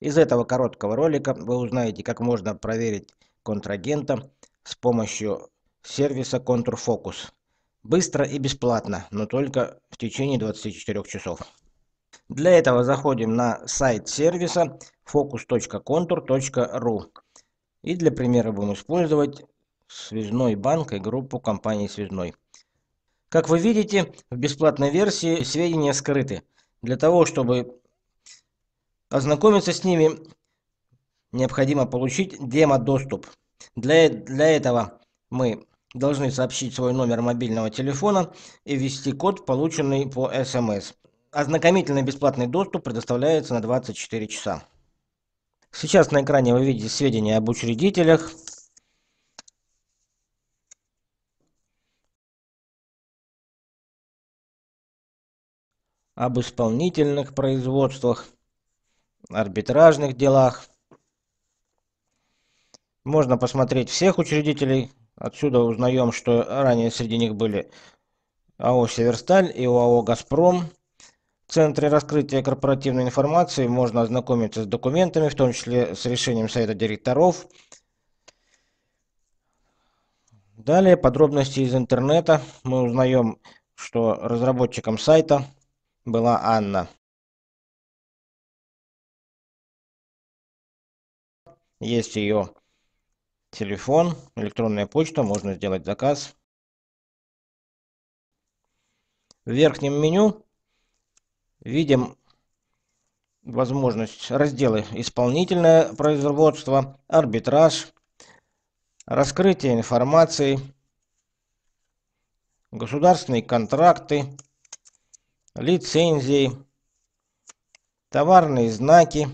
Из этого короткого ролика вы узнаете, как можно проверить контрагента с помощью сервиса ContourFocus. Быстро и бесплатно, но только в течение 24 часов. Для этого заходим на сайт сервиса focus.contour.ru и для примера будем использовать связной банк и группу компании связной. Как вы видите, в бесплатной версии сведения скрыты. Для того, чтобы Ознакомиться с ними необходимо получить демо-доступ. Для, для этого мы должны сообщить свой номер мобильного телефона и ввести код, полученный по СМС. Ознакомительный бесплатный доступ предоставляется на 24 часа. Сейчас на экране вы видите сведения об учредителях, об исполнительных производствах, арбитражных делах. Можно посмотреть всех учредителей. Отсюда узнаем, что ранее среди них были АО «Северсталь» и ОАО «Газпром». В Центре раскрытия корпоративной информации можно ознакомиться с документами, в том числе с решением Совета директоров. Далее подробности из интернета. Мы узнаем, что разработчиком сайта была Анна Есть ее телефон, электронная почта, можно сделать заказ. В верхнем меню видим возможность разделы «Исполнительное производство», «Арбитраж», «Раскрытие информации», «Государственные контракты», «Лицензии», «Товарные знаки»,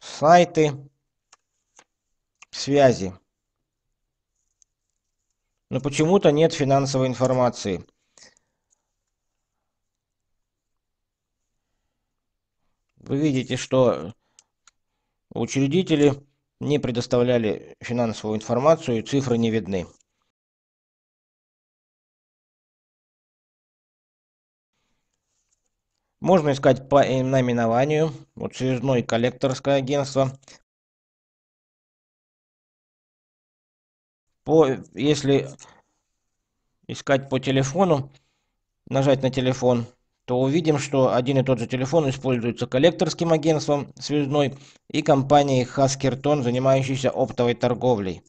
«Сайты», связи. Но почему-то нет финансовой информации. Вы видите, что учредители не предоставляли финансовую информацию, и цифры не видны. Можно искать по наименованию, вот связной коллекторское агентство, по, если искать по телефону, нажать на телефон, то увидим, что один и тот же телефон используется коллекторским агентством «Связной» и компанией «Хаскертон», занимающейся оптовой торговлей.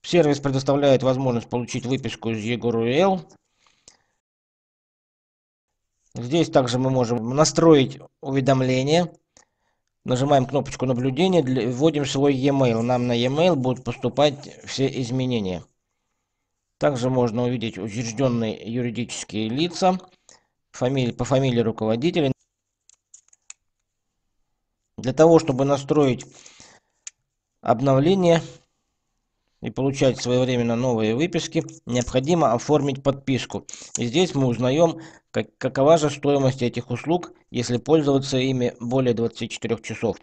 Сервис предоставляет возможность получить выписку из Егоруэл. Здесь также мы можем настроить уведомления Нажимаем кнопочку наблюдения, вводим свой e-mail. Нам на e-mail будут поступать все изменения. Также можно увидеть учрежденные юридические лица, фамилии, по фамилии руководителя. Для того, чтобы настроить обновление, и получать своевременно новые выписки, необходимо оформить подписку. И здесь мы узнаем, как, какова же стоимость этих услуг, если пользоваться ими более 24 часов.